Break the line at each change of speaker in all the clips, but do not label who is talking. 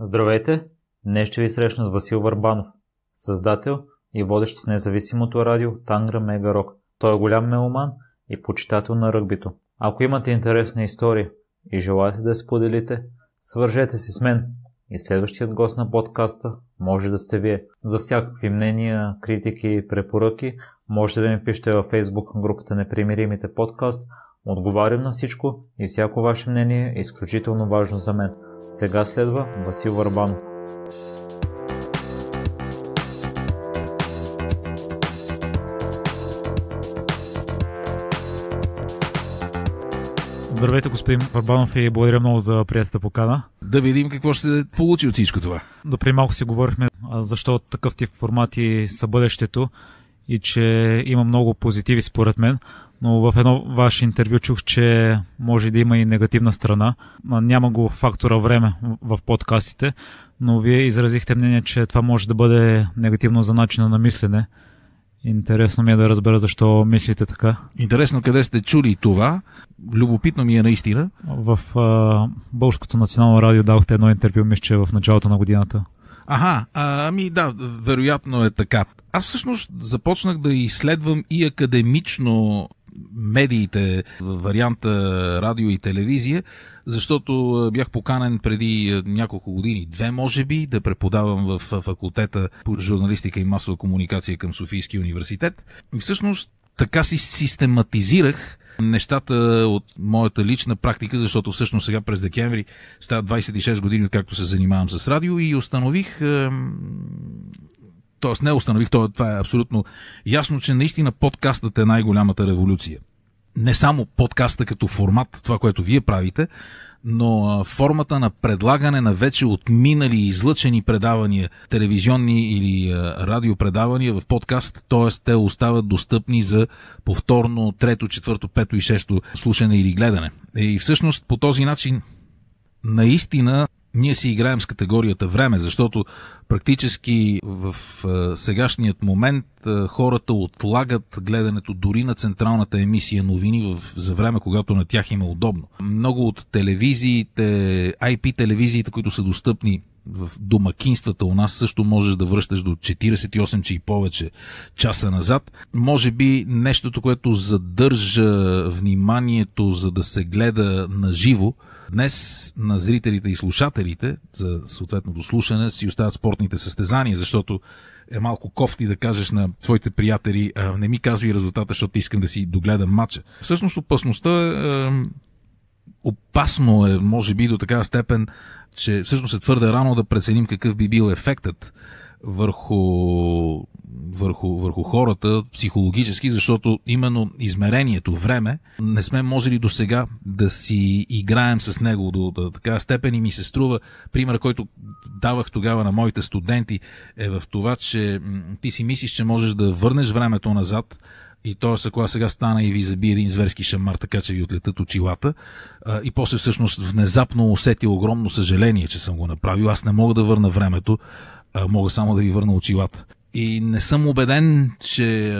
Здравейте! Днес ще ви срещна с Васил Варбанов, създател и водещ в независимото радио Тангра Мега Рок. Той е голям меломан и почитател на ръгбито. Ако имате интересна история и желаете да я споделите, свържете се с мен и следващият гост на подкаста може да сте вие. За всякакви мнения, критики и препоръки можете да ми пишете във Facebook групата Непримиримите подкаст. Отговарям на всичко и всяко ваше мнение е изключително важно за мен. Сега следва Васил Варбанов. Здравейте, господин Варбанов и благодаря много за приятелата покана.
Да видим какво ще се получи от всичко това.
Допри малко си говорихме защо такъв тип формати са бъдещето и че има много позитиви според мен но в едно ваше интервю чух, че може да има и негативна страна. Няма го фактора време в подкастите, но вие изразихте мнение, че това може да бъде негативно за начина на мислене. Интересно ми е да разбера защо мислите така.
Интересно къде сте чули това.
Любопитно ми е наистина. В а, Българското национално радио давахте едно интервю, мисля, че в началото на годината.
Ага, а, ами да, вероятно е така. Аз всъщност започнах да изследвам и академично медиите, в варианта радио и телевизия, защото бях поканен преди няколко години, две може би, да преподавам в факултета по журналистика и масова комуникация към Софийския университет. И всъщност така си систематизирах нещата от моята лична практика, защото всъщност сега през декември става 26 години, откакто се занимавам с радио и установих Тоест не установих, е- това е абсолютно ясно, че наистина подкастът е най-голямата революция. Не само подкаста като формат, това, което вие правите, но формата на предлагане на вече отминали излъчени предавания, телевизионни или радиопредавания в подкаст, т.е. те остават достъпни за повторно трето, четвърто, пето и шесто слушане или гледане. И всъщност по този начин наистина ние си играем с категорията време, защото практически в е, сегашният момент е, хората отлагат гледането дори на централната емисия новини в, за време, когато на тях им е удобно. Много от телевизиите, IP телевизиите, които са достъпни в домакинствата у нас също можеш да връщаш до 48, че и повече часа назад. Може би нещото, което задържа вниманието, за да се гледа на живо, Днес на зрителите и слушателите за съответното слушане си остават спортните състезания, защото е малко кофти да кажеш на твоите приятели не ми казвай резултата, защото искам да си догледам матча. Всъщност опасността е, опасно е, може би, до такава степен, че всъщност е твърде рано да преценим какъв би бил ефектът върху върху, върху хората психологически, защото именно измерението време не сме можели до сега да си играем с него до, до така степен и ми се струва. Пример, който давах тогава на моите студенти е в това, че ти си мислиш, че можеш да върнеш времето назад, и то е кога сега стана и ви заби един зверски шамар, така че ви отлетат очилата, и после всъщност внезапно усети огромно съжаление, че съм го направил, аз не мога да върна времето, мога само да ви върна очилата. И не съм убеден, че е,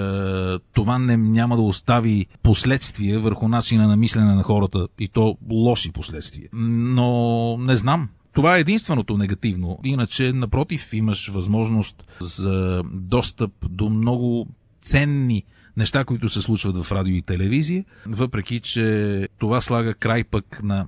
това не, няма да остави последствия върху начина на мислене на хората. И то лоши последствия. Но не знам. Това е единственото негативно. Иначе, напротив, имаш възможност за достъп до много ценни неща, които се случват в радио и телевизия, въпреки че това слага край пък на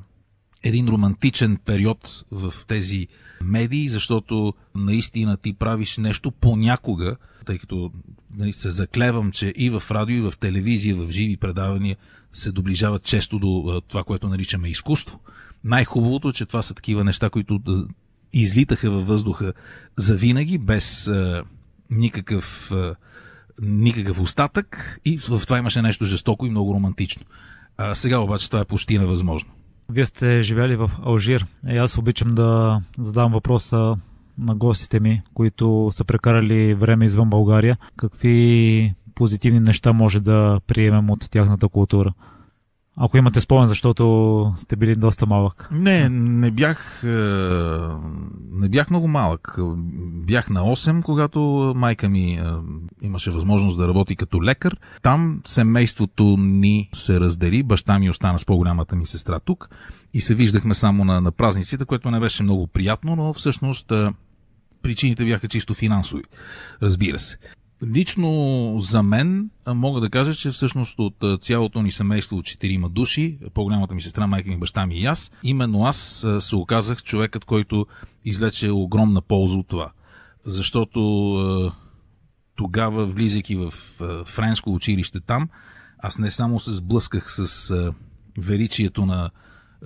един романтичен период в тези медии, защото наистина ти правиш нещо понякога, тъй като нали, се заклевам, че и в радио, и в телевизия, в живи предавания се доближават често до това, което наричаме изкуство. Най-хубавото е, че това са такива неща, които излитаха във въздуха завинаги, без а, никакъв, а, никакъв остатък и в това имаше нещо жестоко и много романтично. А, сега обаче това е почти невъзможно.
Вие сте живели в Алжир. И е, аз обичам да задам въпроса на гостите ми, които са прекарали време извън България. Какви позитивни неща може да приемем от тяхната култура? Ако имате спомен, защото сте били доста малък.
Не, не бях, е, не бях много малък. Бях на 8, когато майка ми е, имаше възможност да работи като лекар. Там семейството ни се раздели. Баща ми остана с по-голямата ми сестра тук и се виждахме само на, на празниците, което не беше много приятно, но всъщност е, причините бяха чисто финансови, разбира се. Лично за мен мога да кажа, че всъщност от цялото ни семейство от четирима души, по-голямата ми сестра, майка ми, баща ми и аз, именно аз се оказах човекът, който излече огромна полза от това. Защото тогава, влизайки в френско училище там, аз не само се сблъсках с величието на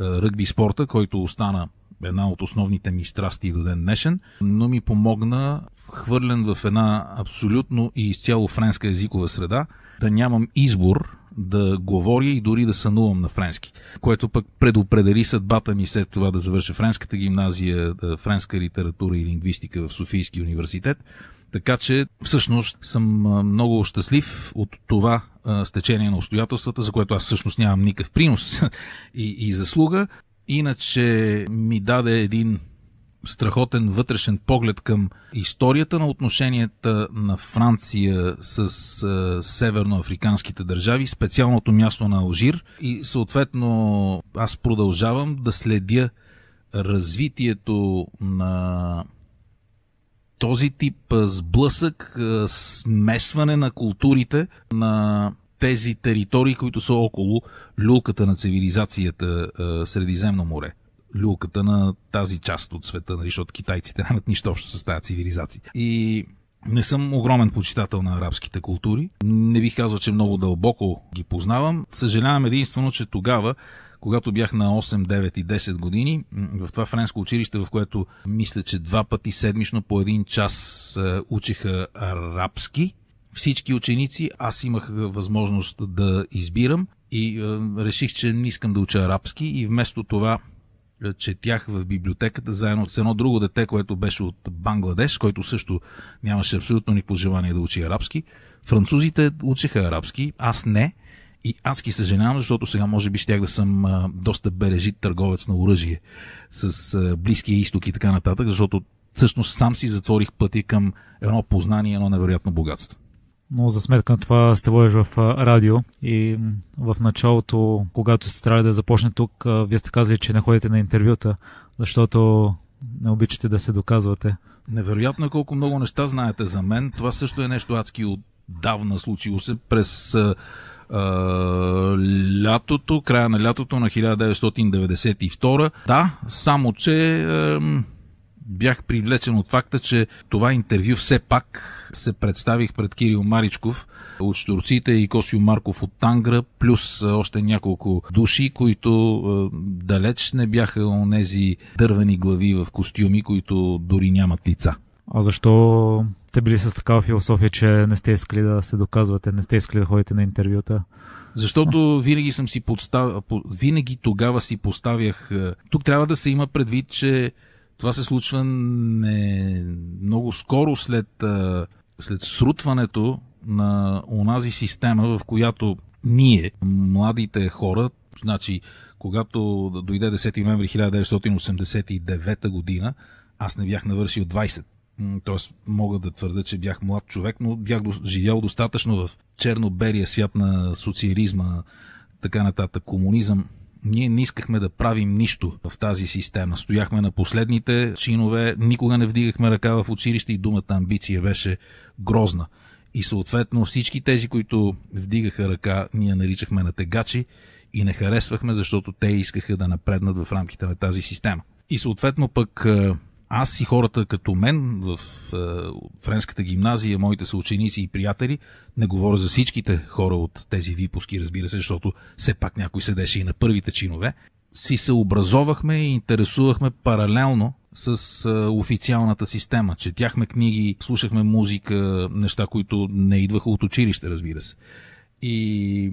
ръгби спорта, който остана една от основните ми страсти до ден днешен, но ми помогна хвърлен в една абсолютно и изцяло френска езикова среда, да нямам избор да говоря и дори да сънувам на френски, което пък предопредели съдбата ми след това да завърша френската гимназия, френска литература и лингвистика в Софийски университет. Така че всъщност съм много щастлив от това стечение на обстоятелствата, за което аз всъщност нямам никакъв принос и, и заслуга. Иначе ми даде един страхотен вътрешен поглед към историята на отношенията на Франция с е, северноафриканските държави, специалното място на Алжир и съответно аз продължавам да следя развитието на този тип сблъсък, смесване на културите на тези територии, които са около люлката на цивилизацията Средиземно море люлката на тази част от света, нали, защото китайците нямат нищо общо с тази цивилизация. И не съм огромен почитател на арабските култури. Не бих казал, че много дълбоко ги познавам. Съжалявам единствено, че тогава, когато бях на 8, 9 и 10 години, в това френско училище, в което мисля, че два пъти седмично по един час е, учиха арабски, всички ученици, аз имах възможност да избирам и е, реших, че не искам да уча арабски и вместо това е, четях в библиотеката заедно с едно друго дете, което беше от Бангладеш, който също нямаше абсолютно никакво желание да учи арабски. Французите учиха арабски, аз не. И адски съжалявам, защото сега може би щях да съм а, доста бележит търговец на оръжие с а, Близкия изток и така нататък, защото всъщност сам си затворих пъти към едно познание, едно невероятно богатство
но за сметка на това сте водиш в радио и в началото, когато се трябва да започне тук, вие сте казали, че не ходите на интервюта, защото не обичате да се доказвате.
Невероятно е колко много неща знаете за мен. Това също е нещо адски отдавна случило се през лятото, края на лятото на 1992. Да, само че бях привлечен от факта, че това интервю все пак се представих пред Кирил Маричков от Штурците и Косио Марков от Тангра, плюс още няколко души, които далеч не бяха онези дървени глави в костюми, които дори нямат лица.
А защо
сте били с такава философия, че не
сте искали да се доказвате, не сте искали да ходите на интервюта?
Защото винаги съм си подстав... винаги тогава си поставях... Тук трябва да се има предвид, че това се случва не, много скоро след, след срутването на онази система, в която ние, младите хора, значи, когато дойде 10 ноември 1989 година, аз не бях навършил 20. Тоест, мога да твърда, че бях млад човек, но бях живял достатъчно в черно-белия свят на социализма, така нататък, комунизъм, ние не искахме да правим нищо в тази система. Стояхме на последните чинове, никога не вдигахме ръка в училище и думата амбиция беше грозна. И съответно всички тези, които вдигаха ръка, ние наричахме на тегачи и не харесвахме, защото те искаха да напреднат в рамките на тази система. И съответно пък е, аз и хората като мен в е, френската гимназия, моите съученици и приятели, не говоря за всичките хора от тези випуски, разбира се, защото все пак някой седеше и на първите чинове, си се образовахме и интересувахме паралелно с е, официалната система. Четяхме книги, слушахме музика, неща, които не идваха от училище, разбира се. И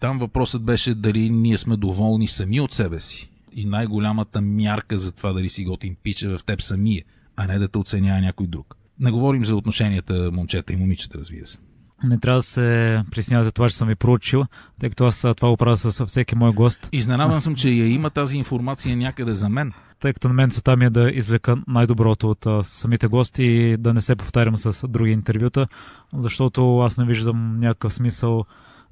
там въпросът беше дали ние сме доволни сами от себе си и най-голямата мярка за това дали си готин пича е в теб самия, а не да те оценява някой друг. Не говорим за отношенията момчета и момичета, разбира се.
Не трябва да се приснявате това, че съм ви проучил, тъй като аз това го правя с всеки мой гост. Изненадан
съм, че я има тази информация някъде за мен.
Тъй като на мен целта ми е да извлека най-доброто от самите гости и да не се повтарям с други интервюта, защото аз не виждам някакъв смисъл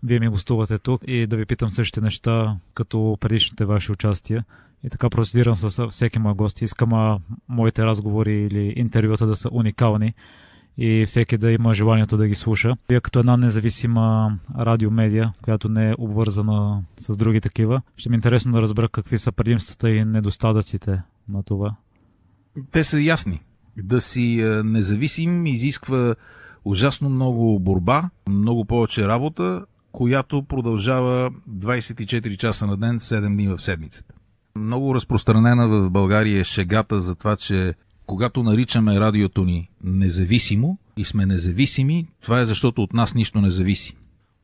вие ми гостувате тук и да ви питам същите неща, като предишните ваши участия. И така процедирам с всеки мой гост. Искам а, моите разговори или интервюта да са уникални и всеки да има желанието да ги слуша. Вие като една независима радиомедия, която не е обвързана с други такива, ще ми е интересно да разбера какви са предимствата и недостатъците на това.
Те са ясни. Да си независим изисква ужасно много борба, много повече работа, която продължава 24 часа на ден, 7 дни в седмицата. Много разпространена в България е шегата за това, че когато наричаме радиото ни независимо и сме независими, това е защото от нас нищо не зависи.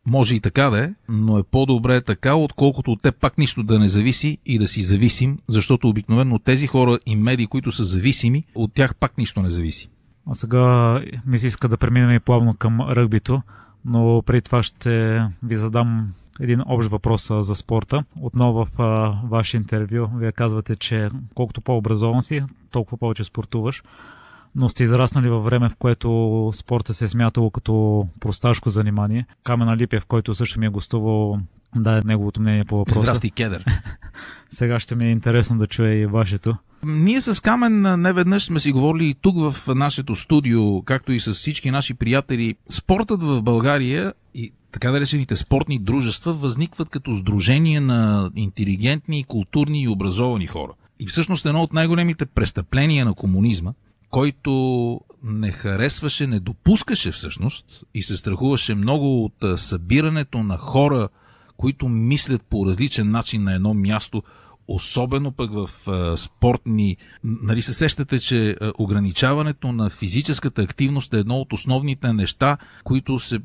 Може и така да е, но е по-добре така, отколкото от те пак нищо да не зависи и да си зависим, защото обикновено тези хора и медии, които са зависими, от тях пак нищо не зависи.
А сега ми се иска да преминем и плавно към ръгбито но преди това ще ви задам един общ въпрос за спорта. Отново в а, ваше интервю вие казвате, че колкото по-образован си, толкова повече спортуваш. Но сте израснали във време, в което спорта се е смятало като просташко занимание. Камена Липев, който също ми е гостувал да е неговото мнение по въпроса. Здрасти, Кедър.
Сега ще ми е интересно да чуя и вашето. Ние с Камен неведнъж сме си говорили и тук в нашето студио, както и с всички наши приятели. Спортът в България и така наречените спортни дружества възникват като сдружение на интелигентни, културни и образовани хора. И всъщност едно от най-големите престъпления на комунизма, който не харесваше, не допускаше всъщност и се страхуваше много от събирането на хора – които мислят по различен начин на едно място, особено пък в а, спортни. Нали се сещате, че а, ограничаването на физическата активност е едно от основните неща, които се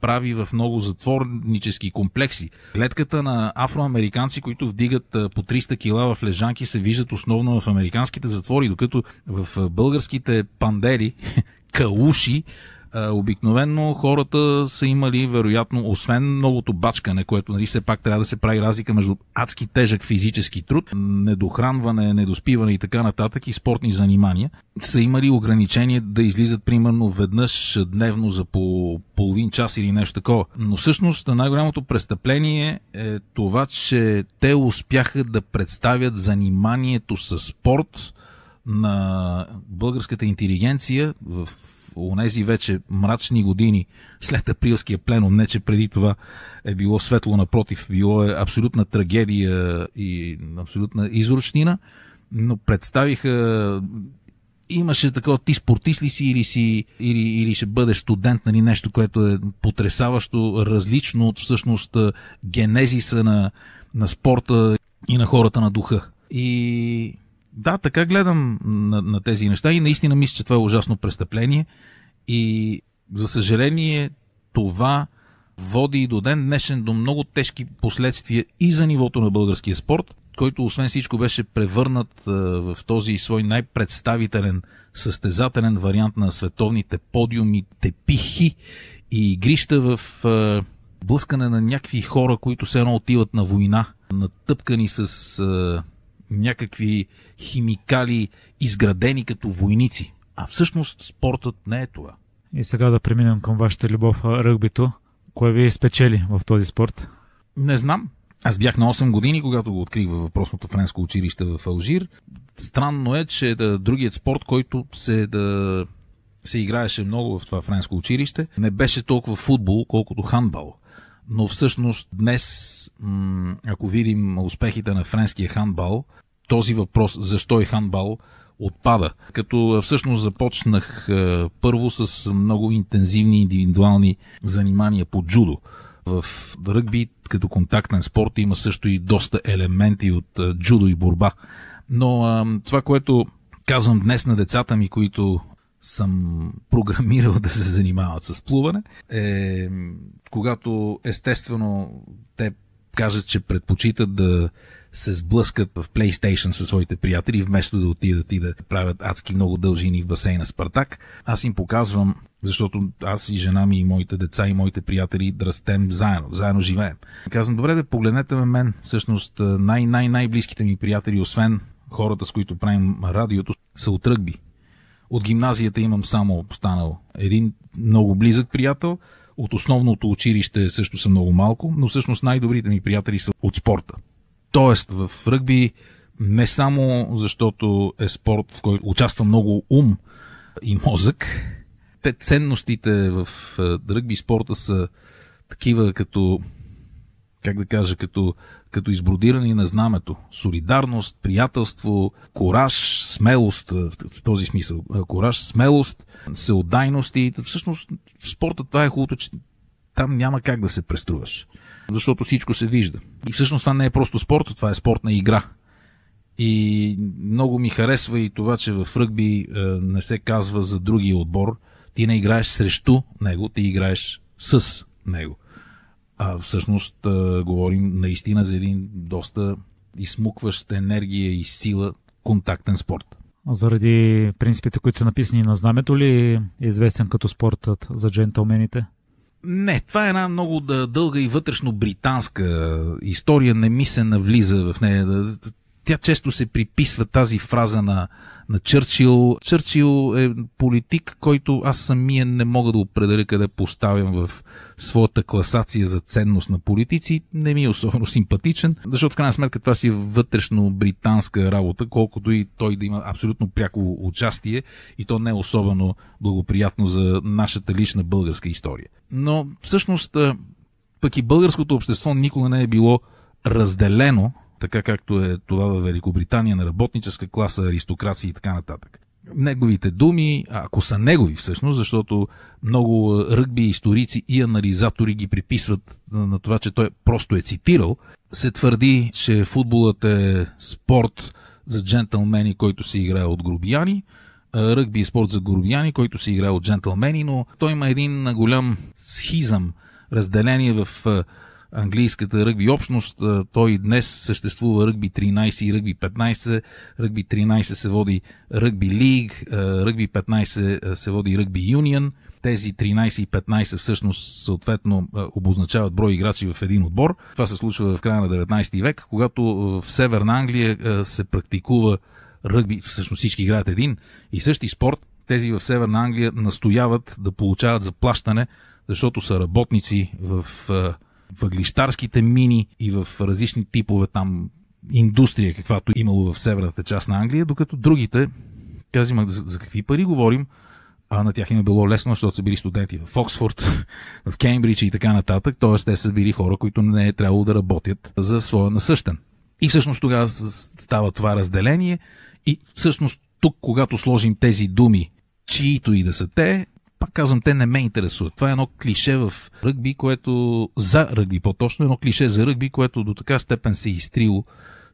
прави в много затворнически комплекси. Клетката на афроамериканци, които вдигат по 300 кила в лежанки, се виждат основно в американските затвори, докато в българските пандери, кауши, е, Обикновено хората са имали, вероятно, освен многото бачкане, което нали, все пак трябва да се прави разлика между адски тежък физически труд, недохранване, недоспиване и така нататък и спортни занимания, са имали ограничение да излизат примерно веднъж дневно за по половин час или нещо такова. Но всъщност най-голямото престъпление е това, че те успяха да представят заниманието с спорт на българската интелигенция в онези вече мрачни години след априлския пленум, не че преди това е било светло, напротив, било е абсолютна трагедия и абсолютна изручнина, но представиха имаше такова, ти спортист ли си или, си, или, или ще бъдеш студент, нали, нещо, което е потрясаващо различно от всъщност генезиса на, на спорта и на хората на духа. И да, така гледам на, на тези неща и наистина мисля, че това е ужасно престъпление и за съжаление това води и до ден днешен до много тежки последствия и за нивото на българския спорт, който освен всичко беше превърнат в този свой най-представителен състезателен вариант на световните подиуми, тепихи и игрища в блъскане на някакви хора, които се едно отиват на война, натъпкани с някакви химикали, изградени като войници. А всъщност спортът не е
това. И сега да преминем към вашата любов ръгбито. Кое ви е спечели в този спорт?
Не знам. Аз бях на 8 години, когато го открих във въпросното френско училище в Алжир. Странно е, че е да, другият спорт, който се е да се играеше много в това френско училище, не беше толкова футбол, колкото хандбал но всъщност днес, ако видим успехите на френския хандбал, този въпрос защо е хандбал отпада. Като всъщност започнах първо с много интензивни индивидуални занимания по джудо. В ръгби като контактен спорт има също и доста елементи от джудо и борба. Но това, което казвам днес на децата ми, които съм програмирал да се занимават с плуване, е, когато естествено те кажат, че предпочитат да се сблъскат в PlayStation със своите приятели, вместо да отидат и да правят адски много дължини в басейна Спартак. Аз им показвам, защото аз и жена ми, и моите деца, и моите приятели да растем заедно, заедно живеем. Казвам, добре да погледнете ме мен, всъщност най-най-най-близките ми приятели, освен хората, с които правим радиото, са от ръгби. От гимназията имам само останал един много близък приятел. От основното училище също са много малко, но всъщност най-добрите ми приятели са от спорта. Тоест в ръгби не само защото е спорт, в който участва много ум и мозък, те ценностите в е, ръгби спорта са такива като, как да кажа, като като избродирани на знамето. Солидарност, приятелство, кораж, смелост, в този смисъл, кораж, смелост, всеотдайност и всъщност в спорта това е хубавото, че там няма как да се преструваш, защото всичко се вижда. И всъщност това не е просто спорт, това е спортна игра. И много ми харесва и това, че в ръгби не се казва за другия отбор. Ти не играеш срещу него, ти играеш с него. А всъщност а, говорим наистина за един доста измукващ енергия и сила контактен спорт.
Заради принципите, които са написани на знамето ли е известен като спортът за джентълмените?
Не, това е една много дълга и вътрешно британска история. Не ми се навлиза в нея. Тя често се приписва тази фраза на, на Чърчил. Чърчил е политик, който аз самия не мога да определя къде поставям в своята класация за ценност на политици. Не ми е особено симпатичен, защото в крайна сметка това си е вътрешно британска работа, колкото и той да има абсолютно пряко участие и то не е особено благоприятно за нашата лична българска история. Но всъщност пък и българското общество никога не е било разделено така както е това в Великобритания на работническа класа, аристокрация и така нататък. Неговите думи, ако са негови всъщност, защото много ръгби историци и анализатори ги приписват на това, че той просто е цитирал, се твърди, че футболът е спорт за джентълмени, който се играе от грубияни, ръгби е спорт за грубияни, който се играе от джентълмени, но той има един голям схизъм, разделение в английската ръгби общност. Той днес съществува ръгби 13 и ръгби 15. Ръгби 13 се води ръгби лиг, ръгби 15 се води ръгби юнион. Тези 13 и 15 всъщност съответно обозначават брой играчи в един отбор. Това се случва в края на 19 век, когато в Северна Англия се практикува ръгби, всъщност всички играят един и същи спорт. Тези в Северна Англия настояват да получават заплащане, защото са работници в въглищарските мини и в различни типове там индустрия, каквато имало в северната част на Англия, докато другите, казвам, за, за какви пари говорим, а на тях им е било лесно, защото са били студенти в Оксфорд, в Кембридж и така нататък, т.е. те са били хора, които не е трябвало да работят за своя насъщен. И всъщност тогава става това разделение и всъщност тук, когато сложим тези думи, чието и да са те, пак казвам, те не ме интересуват. Това е едно клише в ръгби, което за ръгби по-точно, едно клише за ръгби, което до така степен се е изтрило,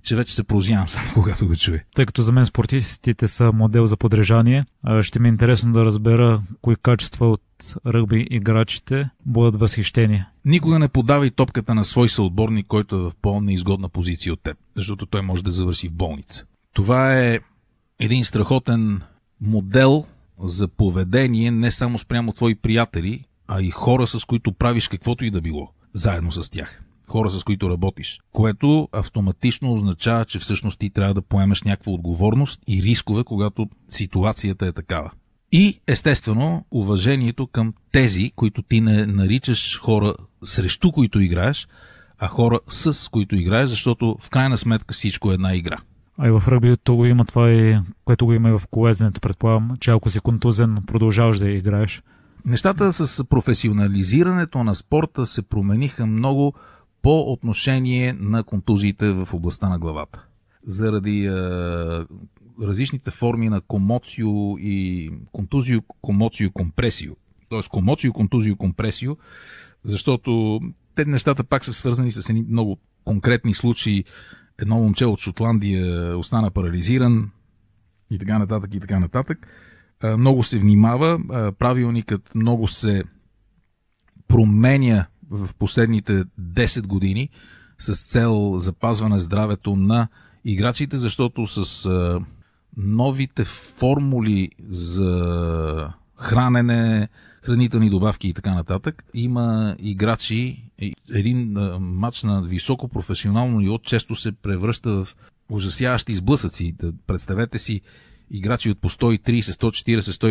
че вече се прозявам само когато го чуя. Тъй като за мен спортистите са модел за
подрежание, ще ми е интересно да разбера кои качества от ръгби играчите бъдат възхищени.
Никога не подавай топката на свой съотборник, който е в по-неизгодна позиция от теб, защото той може да завърши в болница. Това е един страхотен модел за поведение не само спрямо твои приятели, а и хора, с които правиш каквото и да било, заедно с тях. Хора, с които работиш. Което автоматично означава, че всъщност ти трябва да поемеш някаква отговорност и рискове, когато ситуацията е такава. И естествено, уважението към тези, които ти не наричаш хора срещу които играеш, а хора с които играеш, защото в крайна сметка всичко е една игра.
А и в ръгбито го има това, и, което го има и в колезенето,
предполагам, че ако си контузен, продължаваш да играеш. Нещата с професионализирането на спорта се промениха много по отношение на контузиите в областта на главата. Заради е, различните форми на комоцио и контузио, комоцио, компресио. Тоест комоцио, контузио, компресио, защото те нещата пак са свързани с едни много конкретни случаи едно момче от Шотландия остана парализиран и така нататък и така нататък. Много се внимава, правилникът много се променя в последните 10 години с цел запазване здравето на играчите, защото с новите формули за хранене, хранителни добавки и така нататък. Има играчи, един матч на високо професионално ниво, често се превръща в ужасяващи изблъсъци. Представете си играчи от по 130,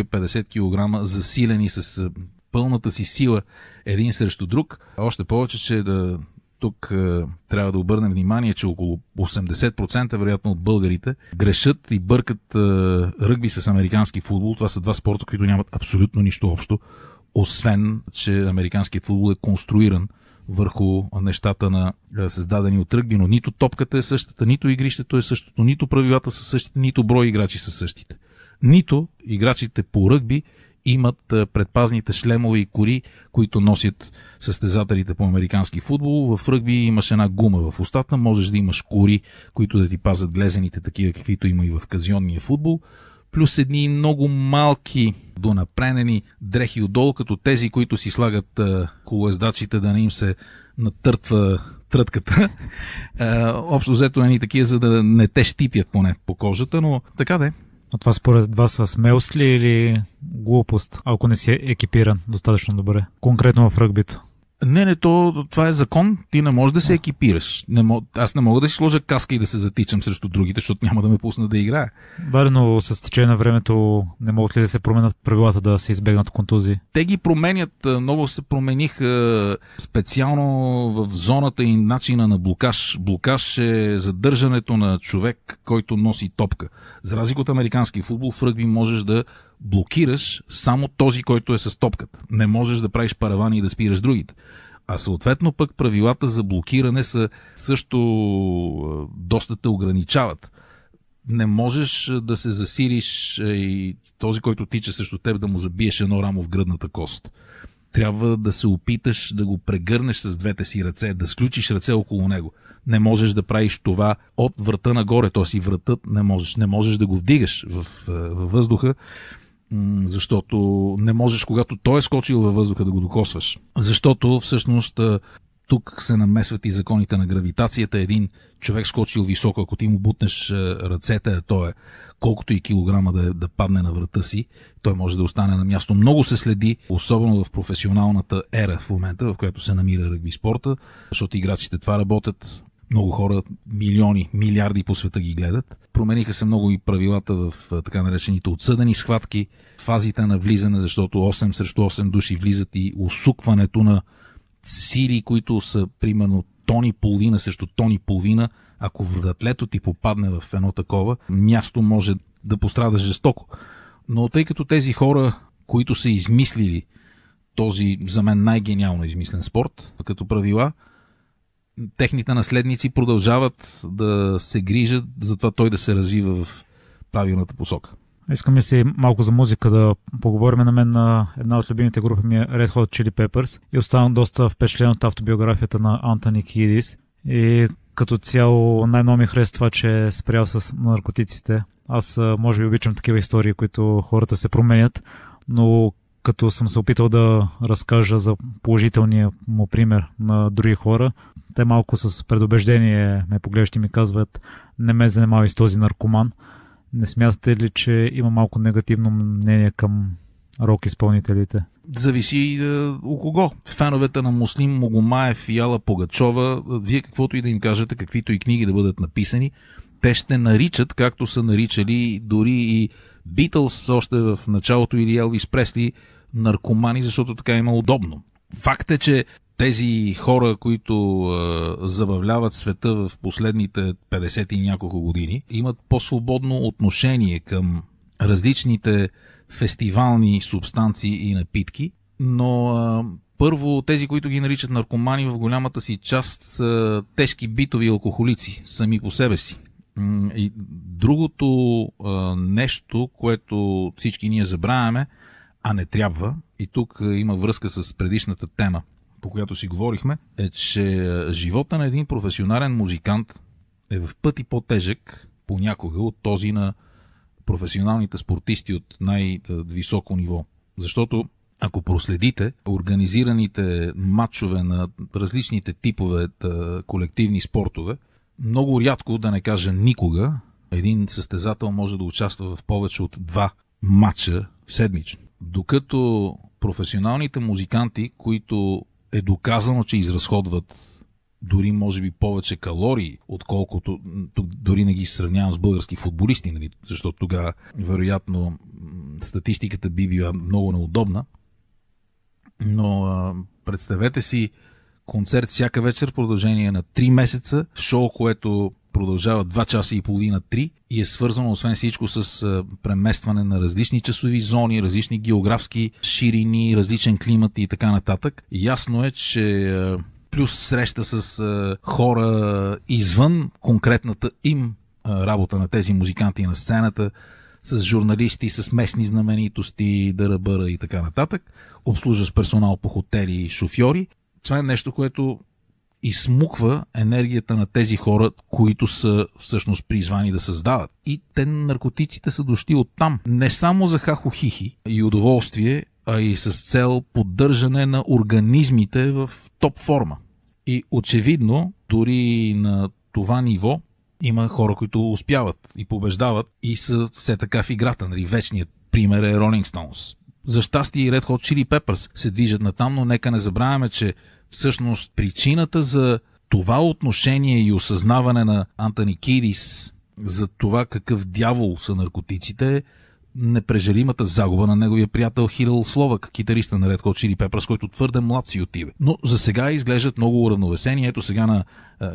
140, 150 кг, засилени с пълната си сила един срещу друг. Още повече, че да тук е, трябва да обърнем внимание, че около 80% вероятно от българите грешат и бъркат е, ръгби с американски футбол. Това са два спорта, които нямат абсолютно нищо общо, освен, че американският футбол е конструиран върху нещата на е, създадени от ръгби, но нито топката е същата, нито игрището е същото, нито правилата са същите, нито брой играчи са същите. Нито играчите по ръгби имат предпазните шлемове и кори, които носят състезателите по американски футбол. В ръгби имаш една гума в устата, можеш да имаш кори, които да ти пазят глезените, такива каквито има и в казионния футбол плюс едни много малки донапренени дрехи отдолу, като тези, които си слагат колоездачите да не им се натъртва трътката. общо взето едни такива, за да не те щипят поне по кожата, но така да е. Но това според вас са
смелост ли или глупост, ако не си е екипиран достатъчно добре, конкретно в ръгбито?
Не, не, то, това е закон. Ти не можеш да се екипираш. Не мож... аз не мога да си сложа каска и да се затичам срещу другите, защото няма да ме пусна да играя. Верно, с течение на времето
не могат ли да се променят правилата да се избегнат контузии?
Те ги променят. Много се промених специално в зоната и начина на блокаж. Блокаж е задържането на човек, който носи топка. За разлика от американски футбол, в ръгби можеш да блокираш само този, който е с топката. Не можеш да правиш паравани и да спираш другите. А съответно пък правилата за блокиране са също доста те ограничават. Не можеш да се засилиш и този, който тича срещу теб, да му забиеш едно рамо в гръдната кост. Трябва да се опиташ да го прегърнеш с двете си ръце, да сключиш ръце около него. Не можеш да правиш това от врата нагоре, т.е. вратът не можеш. Не можеш да го вдигаш в, във въздуха защото не можеш, когато той е скочил във въздуха, да го докосваш. Защото всъщност тук се намесват и законите на гравитацията. Един човек скочил високо, ако ти му бутнеш ръцете, то е колкото и килограма да, да падне на врата си, той може да остане на място. Много се следи, особено в професионалната ера в момента, в която се намира ръгби спорта, защото играчите това работят, много хора, милиони, милиарди по света ги гледат. Промениха се много и правилата в така наречените отсъдени схватки, фазите на влизане, защото 8 срещу 8 души влизат и усукването на сили, които са примерно тони половина срещу тони половина, ако вратлето ти попадне в едно такова, място може да пострада жестоко. Но тъй като тези хора, които са измислили този за мен най-гениално измислен спорт като правила, техните наследници продължават да се грижат за това той да се развива в правилната посока.
Искаме си малко за музика да поговорим на мен на една от любимите групи ми е Red Hot Chili Peppers и оставам доста впечатлен от автобиографията на Антони Кидис и като цяло най-много ми харесва това, че е спрял с наркотиците. Аз може би обичам такива истории, които хората се променят, но като съм се опитал да разкажа за положителния му пример на други хора, те малко с предубеждение ме поглеждат и ми казват не ме занимавай с този наркоман. Не смятате ли, че има малко негативно мнение към рок изпълнителите?
Зависи да, е, у кого. Феновете на Муслим Могомаев и Яла Погачова, е, вие каквото и да им кажете, каквито и книги да бъдат написани, те ще наричат, както са наричали дори и Битълс още в началото или Елвис Пресли, наркомани, защото така е има удобно. Факт е, че тези хора, които а, забавляват света в последните 50 и няколко години, имат по-свободно отношение към различните фестивални субстанции и напитки, но а, първо, тези, които ги наричат наркомани, в голямата си част са тежки битови алкохолици, сами по себе си. И другото а, нещо, което всички ние забравяме, а не трябва, и тук има връзка с предишната тема по която си говорихме, е, че е, живота на един професионален музикант е в пъти по-тежък понякога от този на професионалните спортисти от най-високо ниво. Защото ако проследите организираните матчове на различните типове е, колективни спортове, много рядко, да не кажа никога, един състезател може да участва в повече от два матча седмично. Докато професионалните музиканти, които е доказано, че изразходват дори може би повече калории, отколкото тук дори не ги сравнявам с български футболисти, нали? защото тогава вероятно статистиката би била много неудобна. Но представете си концерт всяка вечер в продължение на 3 месеца, в шоу, което продължава 2 часа и половина 3 и е свързано освен всичко с преместване на различни часови зони, различни географски ширини, различен климат и така нататък. Ясно е, че плюс среща с хора извън конкретната им работа на тези музиканти на сцената, с журналисти, с местни знаменитости, дъръбъра и така нататък, обслужваш персонал по хотели и шофьори. Това е нещо, което изсмуква енергията на тези хора, които са всъщност призвани да създават. И те наркотиците са дошли от там. Не само за хахохихи и удоволствие, а и с цел поддържане на организмите в топ форма. И очевидно, дори на това ниво има хора, които успяват и побеждават и са все така в играта. Нали, вечният пример е Rolling Stones. За щастие и Red Hot Chili Peppers се движат натам, но нека не забравяме, че Всъщност причината за това отношение и осъзнаване на Антони Кирис за това какъв дявол са наркотиците е непрежалимата загуба на неговия приятел Хирил Словак, китариста на Red Hot Chili Peppers, който твърде млад си отива. Но за сега изглеждат много уравновесени. Ето сега на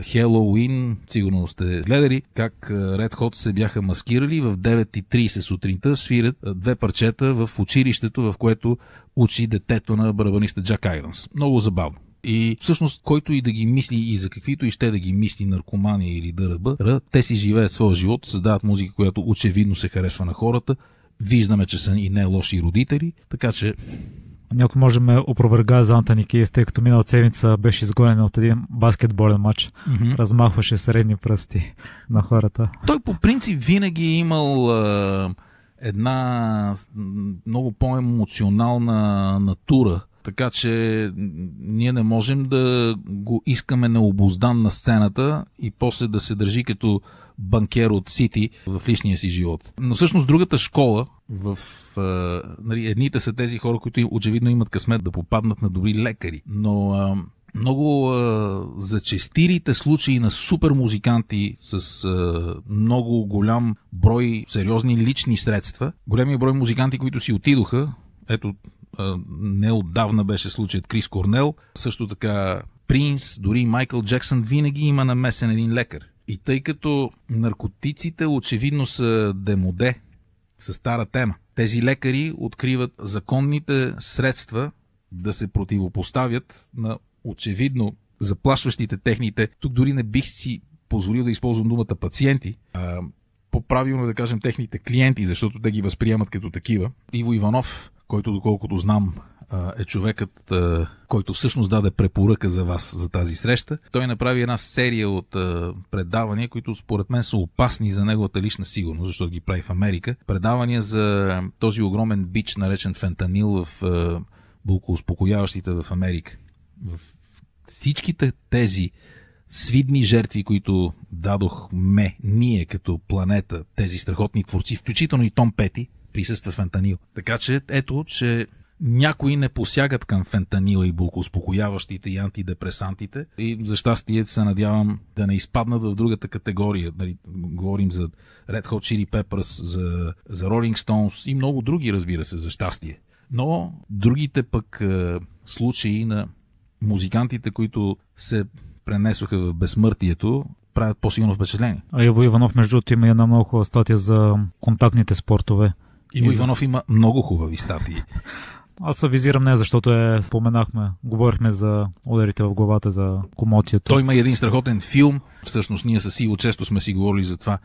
Хеллоуин, сигурно сте гледали, как Red Hot се бяха маскирали в 9.30 сутринта, свирят две парчета в училището, в което учи детето на барабаниста Джак Айранс. Много забавно. И всъщност, който и да ги мисли и за каквито и ще да ги мисли наркомания или ДРБ, те си живеят своя живот, създават музика, която очевидно се харесва на хората. Виждаме, че са и не лоши родители, така че
някой може да ме опроверга за Антони Кейс, тъй като минал седмица беше изгонен от един баскетболен матч. Mm-hmm. Размахваше средни пръсти на хората. Той
по принцип винаги е имал е, една много по-емоционална натура така че ние не можем да го искаме необоздан на сцената и после да се държи като банкер от Сити в личния си живот. Но всъщност другата школа, в а, нали, едните са тези хора, които очевидно имат късмет да попаднат на добри лекари, но а, много а, зачестилите случаи на супер музиканти с а, много голям брой сериозни лични средства. Големия брой музиканти, които си отидоха, ето неотдавна беше случаят Крис Корнел, също така Принс, дори Майкъл Джексън, винаги има намесен един лекар. И тъй като наркотиците очевидно са демоде, са стара тема, тези лекари откриват законните средства да се противопоставят на очевидно заплашващите техните. Тук дори не бих си позволил да използвам думата пациенти, а по-правилно е да кажем техните клиенти, защото те ги възприемат като такива. Иво Иванов който доколкото знам е човекът, който всъщност даде препоръка за вас за тази среща. Той направи една серия от предавания, които според мен са опасни за неговата лична сигурност, защото ги прави в Америка. Предавания за този огромен бич, наречен фентанил в булкоуспокояващите в Америка. В всичките тези свидни жертви, които дадохме ние като планета, тези страхотни творци, включително и Том Пети – присъства фентанил. Така че ето, че някои не посягат към фентанила и успокояващите и антидепресантите и за щастие се надявам да не изпаднат в другата категория. Нали, говорим за Red Hot Chili Peppers, за, за Rolling Stones и много други, разбира се, за щастие. Но другите пък е, случаи на музикантите, които се пренесоха в безсмъртието, правят по-силно впечатление.
А Иво Иванов, между другото, има една много хубава статия за контактните спортове Иво Иванов
има много хубави статии.
Аз се визирам не, защото е, споменахме, говорихме за ударите в главата, за комоцията. Той има един страхотен
филм. Всъщност ние с Иво често сме си говорили за това,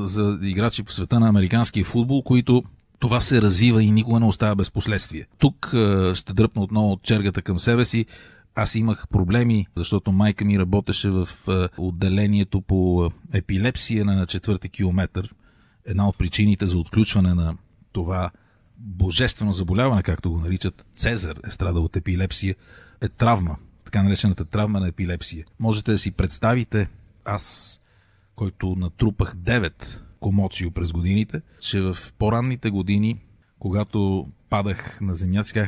за играчи в света на американския футбол, които това се развива и никога не остава без последствие. Тук е, ще дръпна отново от чергата към себе си. Аз имах проблеми, защото майка ми работеше в е, отделението по е, епилепсия на четвърти километър. Една от причините за отключване на това божествено заболяване, както го наричат, Цезар е страдал от епилепсия, е травма, така наречената травма на епилепсия. Можете да си представите, аз, който натрупах 9 комоцио през годините, че в по-ранните години, когато падах на земя, си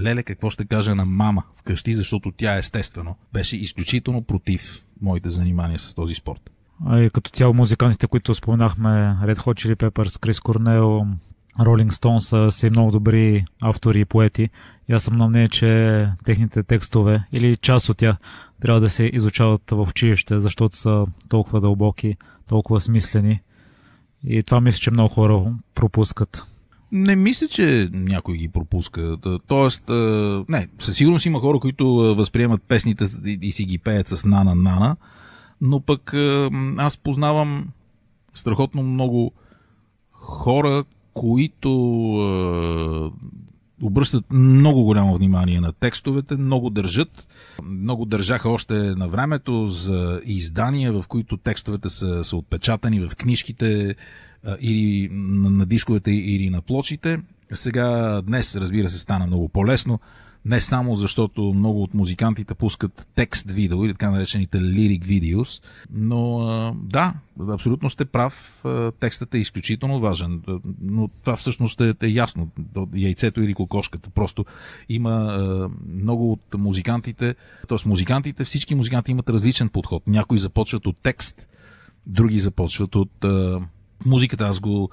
леле, какво ще кажа на мама вкъщи, защото тя естествено беше изключително против моите занимания с този спорт.
А и като цяло музикантите, които споменахме, Red Hot Chili Peppers, Крис Корнел, Rolling Stones са и много добри автори и поети. И аз съм на мнение, че техните текстове или част от тях трябва да се изучават в училище, защото са толкова дълбоки, толкова смислени. И това мисля, че много хора пропускат.
Не мисля, че някой ги пропуска. Тоест, не, със сигурност има хора, които възприемат песните и си ги пеят с нана-нана, но пък аз познавам страхотно много хора, които обръщат много голямо внимание на текстовете, много държат. Много държаха още на времето за издания, в които текстовете са, са отпечатани в книжките или на, на дисковете или на плочите. Сега, днес, разбира се, стана много по-лесно. Не само защото много от музикантите пускат текст видео или така наречените лирик видеос, но да, абсолютно сте прав. Текстът е изключително важен, но това всъщност е, е ясно. Яйцето или кокошката. Просто има много от музикантите, т.е. музикантите, всички музиканти имат различен подход. Някои започват от текст, други започват от музиката. Аз го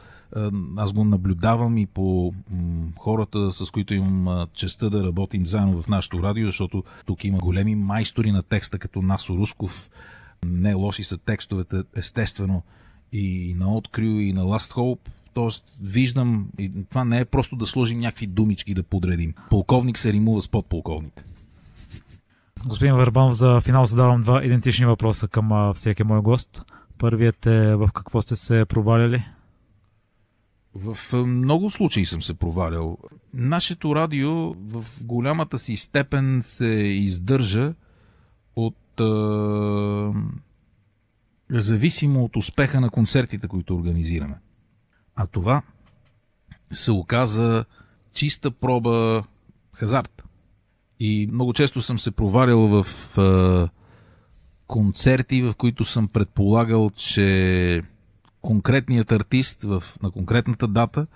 аз го наблюдавам и по хората, с които имам честа да работим заедно в нашото радио, защото тук има големи майстори на текста, като Насо Русков. Не лоши са текстовете, естествено, и на Открю, и на Last Hope. Тоест, виждам, и това не е просто да сложим някакви думички да подредим. Полковник се римува с подполковник.
Господин Вербанов, за финал задавам два идентични въпроса към всеки мой гост. Първият е в какво сте се проваляли
в много случаи съм се провалял. Нашето радио в голямата си степен се издържа от е, зависимо от успеха на концертите, които организираме. А това се оказа чиста проба хазарт. И много често съм се провалял в е, концерти, в които съм предполагал, че конкретният артист в, на конкретната дата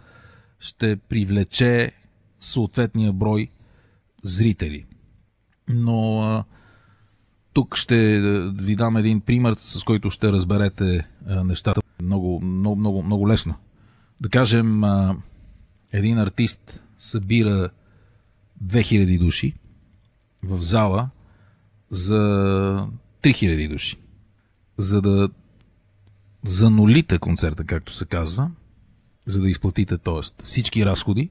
ще привлече съответния брой зрители. Но а, тук ще ви дам един пример, с който ще разберете а, нещата много, много, много, много лесно. Да кажем, а, един артист събира 2000 души в зала за 3000 души. За да занулите концерта, както се казва, за да изплатите, т.е. всички разходи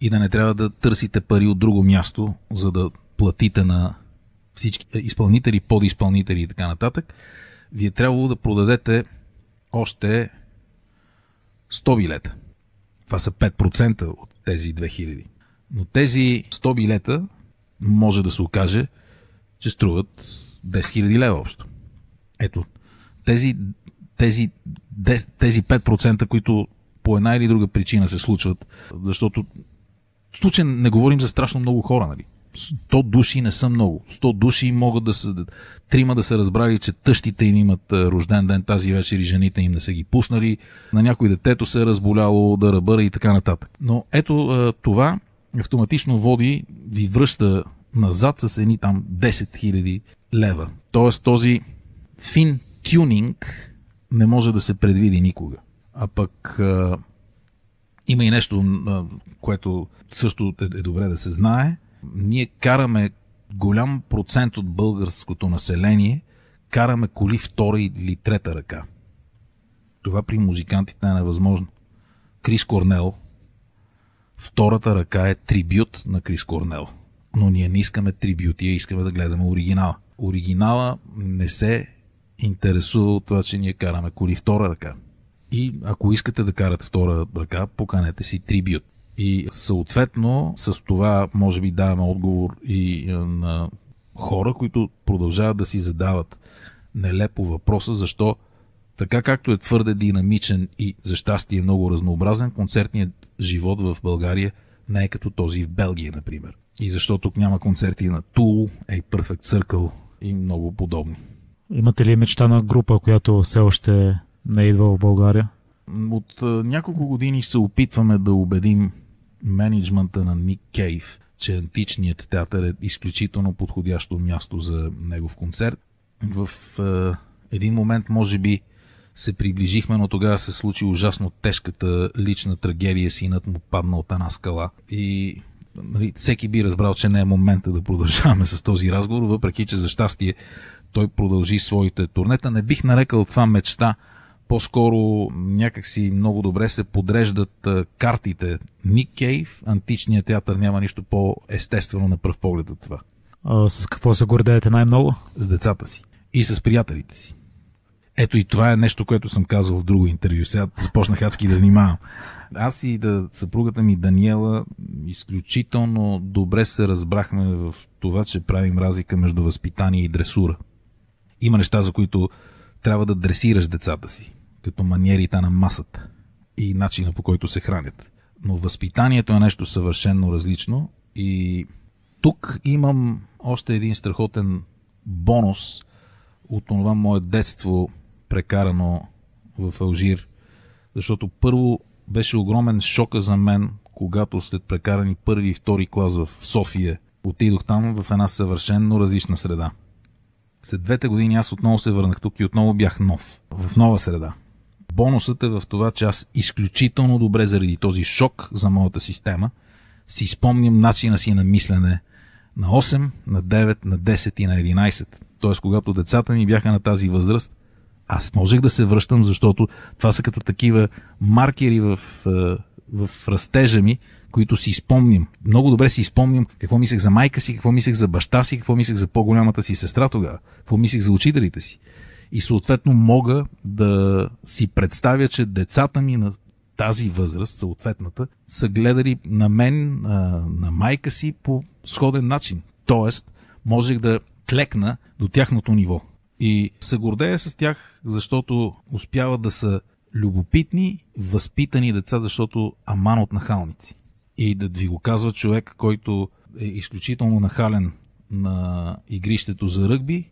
и да не трябва да търсите пари от друго място, за да платите на всички е, изпълнители, подизпълнители и така нататък, вие трябвало да продадете още 100 билета. Това са 5% от тези 2000. Но тези 100 билета може да се окаже, че струват 10 000 лева общо. Ето, тези тези, тези 5%, които по една или друга причина се случват, защото в случай не говорим за страшно много хора, нали? 100 души не са много. 100 души могат да са, трима да са разбрали, че тъщите им имат е, рожден ден тази вечер и жените им не са ги пуснали, на някой детето се е разболяло да ръбъра и така нататък. Но ето е, това автоматично води, ви връща назад с едни там 10 000 лева. Тоест този фин тюнинг не може да се предвиди никога. А пък а, има и нещо, а, което също е, е добре да се знае. Ние караме голям процент от българското население, караме коли втора или трета ръка. Това при музикантите е невъзможно. Крис Корнел, втората ръка е трибют на Крис Корнел. Но ние не искаме трибют, ние искаме да гледаме оригинала. Оригинала не се интересува от това, че ние караме коли втора ръка. И ако искате да карате втора ръка, поканете си трибют. И съответно с това може би даваме отговор и е, на хора, които продължават да си задават нелепо въпроса защо така както е твърде динамичен и за щастие много разнообразен, концертният живот в България не е като този в Белгия, например. И защо тук няма концерти на Tool, A Perfect Circle и много подобни.
Имате ли мечта на група, която все още не е идва в България?
От няколко години се опитваме да убедим менеджмента на Ник Кейв, че античният театър е изключително подходящо място за негов концерт. В един момент, може би, се приближихме, но тогава се случи ужасно тежката лична трагедия. Синът му падна от една скала. И нали, всеки би разбрал, че не е момента да продължаваме с този разговор, въпреки че за щастие той продължи своите турнета. Не бих нарекал това мечта, по-скоро някакси много добре се подреждат картите. Ник Кейв, античният театър няма нищо по-естествено на пръв поглед от това. А, с какво се гордеете най-много? С децата си и с приятелите си. Ето и това е нещо, което съм казал в друго интервю. Сега започнах адски да внимавам. Аз и да, съпругата ми Даниела изключително добре се разбрахме в това, че правим разлика между възпитание и дресура. Има неща, за които трябва да дресираш децата си, като маниерите на масата и начина по който се хранят. Но възпитанието е нещо съвършенно различно и тук имам още един страхотен бонус от това мое детство, прекарано в Алжир. Защото първо беше огромен шока за мен, когато след прекарани първи и втори клас в София отидох там в една съвършенно различна среда. След двете години аз отново се върнах тук и отново бях нов, в нова среда. Бонусът е в това, че аз изключително добре заради този шок за моята система си спомням начина си на мислене на 8, на 9, на 10 и на 11. Тоест, когато децата ми бяха на тази възраст, аз можех да се връщам, защото това са като такива маркери в, е, в растежа ми, които си спомним. Много добре си спомням какво мислех за майка си, какво мислех за баща си, какво мислех за по-голямата си сестра тогава, какво мислех за учителите си. И съответно мога да си представя, че децата ми на тази възраст, съответната, са гледали на мен, на майка си по сходен начин. Тоест, можех да клекна до тяхното ниво. И се гордея с тях, защото успяват да са любопитни, възпитани деца, защото аман от нахалници и да ви го казва човек, който е изключително нахален на игрището за ръгби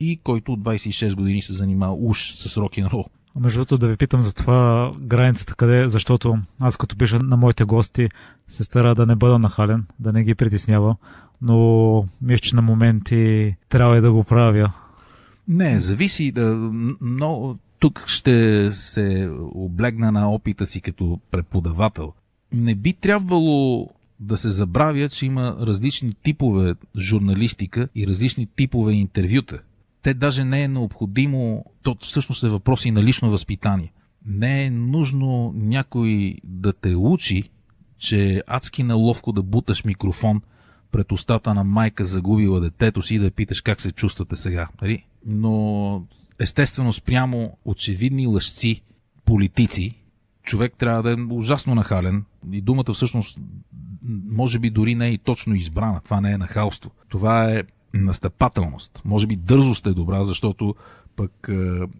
и който от 26 години се занимава уж с рок-н-рол. Между
другото, да ви питам за това границата къде, е, защото аз като пиша на моите гости, се стара да не бъда нахален, да не ги притеснява, но мисля, че на моменти
трябва и да го правя. Не, зависи да. Но тук ще се облегна на опита си като преподавател не би трябвало да се забравя, че има различни типове журналистика и различни типове интервюта. Те даже не е необходимо, то всъщност е въпроси на лично възпитание. Не е нужно някой да те учи, че е адски наловко да буташ микрофон пред устата на майка загубила детето си и да питаш как се чувствате сега. Нали? Но естествено спрямо очевидни лъжци политици, човек трябва да е ужасно нахален. И думата всъщност, може би дори не е и точно избрана. Това не е нахалство. Това е настъпателност. Може би дързост е добра, защото пък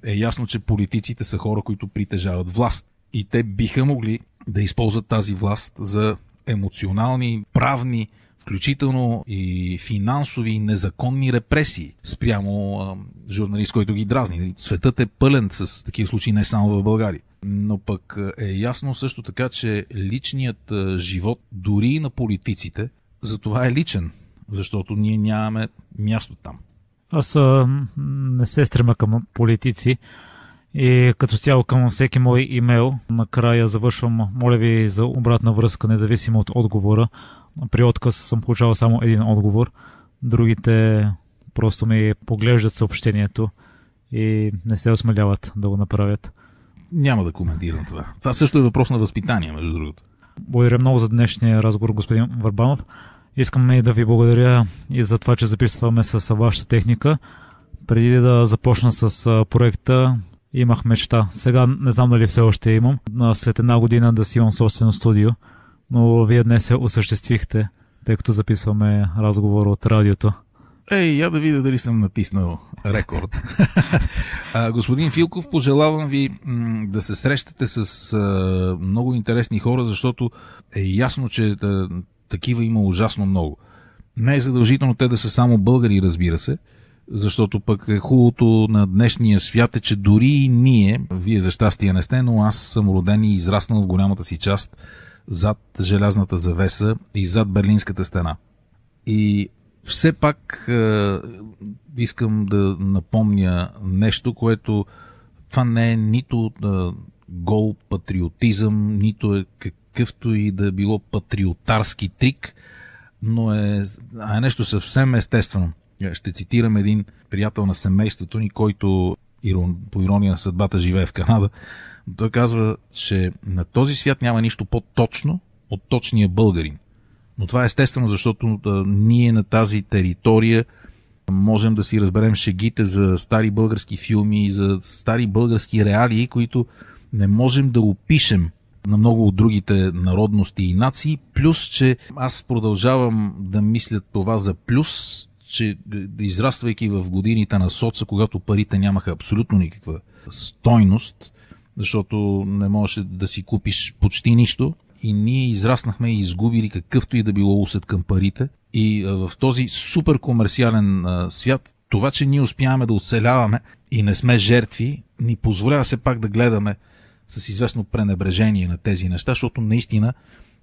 е, е ясно, че политиците са хора, които притежават власт. И те биха могли да използват тази власт за емоционални, правни, включително и финансови незаконни репресии спрямо а, журналист, който ги дразни. Светът е пълен с такива случаи не само в България. Но пък е ясно също така, че личният живот, дори и на политиците, затова е личен, защото ние нямаме място там.
Аз а, не се стрема към политици и като цяло към всеки мой имейл. Накрая завършвам, моля ви за обратна връзка, независимо от отговора при отказ съм получавал само един отговор. Другите просто ми поглеждат съобщението и не се осмеляват да го направят.
Няма да коментирам това. Това също е въпрос на възпитание, между другото.
Благодаря много за днешния разговор, господин Върбанов. Искам и да ви благодаря и за това, че записваме с вашата техника. Преди да започна с проекта, имах мечта. Сега не знам дали все още имам. След една година да си имам собствено студио но вие днес се осъществихте, тъй като записваме разговор от радиото.
Ей, я да видя дали съм написнал рекорд. а, господин Филков, пожелавам ви м- да се срещате с а, много интересни хора, защото е ясно, че а, такива има ужасно много. Не е задължително те да са само българи, разбира се, защото пък е хубавото на днешния свят е, че дори и ние, вие за щастие не сте, но аз съм роден и израснал в голямата си част зад желязната завеса и зад Берлинската стена. И все пак е, искам да напомня нещо, което това не е нито е, гол патриотизъм, нито е какъвто и да е било патриотарски трик, но е, а е нещо съвсем естествено. Е, ще цитирам един приятел на семейството ни, който по ирония на съдбата живее в Канада, той казва, че на този свят няма нищо по-точно от точния българин. Но това е естествено, защото а, ние на тази територия можем да си разберем шегите за стари български филми, и за стари български реалии, които не можем да опишем на много от другите народности и нации. Плюс, че аз продължавам да мисля това за плюс, че е, израствайки в годините на соца, когато парите нямаха абсолютно никаква стойност, защото не можеше да си купиш почти нищо и ние израснахме и изгубили какъвто и да било усет към парите. И в този супер комерциален свят, това, че ние успяваме да оцеляваме и не сме жертви, ни позволява все пак да гледаме с известно пренебрежение на тези неща, защото наистина,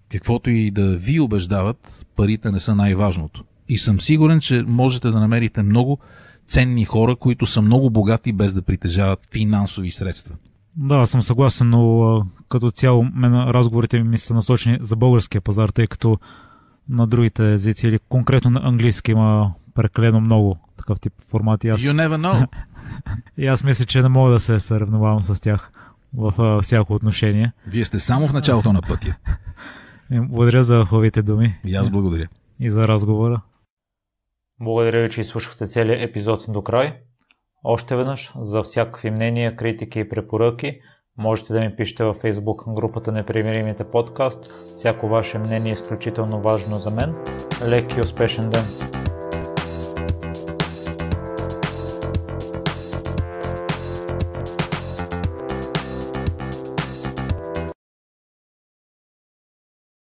каквото и да ви убеждават, парите не са най-важното. И съм сигурен, че можете да намерите много ценни хора, които са много богати без да притежават финансови средства. Да,
съм съгласен, но като цяло мен разговорите ми са насочени за българския пазар, тъй като на другите езици или конкретно на английски има прекалено много такъв тип формати. Аз... You never know. и аз мисля, че не мога да се съревновавам с тях в всяко отношение. Вие
сте само в началото на пътя.
благодаря за хубавите думи.
И аз благодаря.
И за разговора. Благодаря ви, че изслушахте целият епизод до край. Още веднъж, за всякакви мнения, критики и препоръки, можете да ми пишете във Facebook групата Непримиримите подкаст. Всяко ваше мнение е изключително важно за мен. Лек и успешен ден!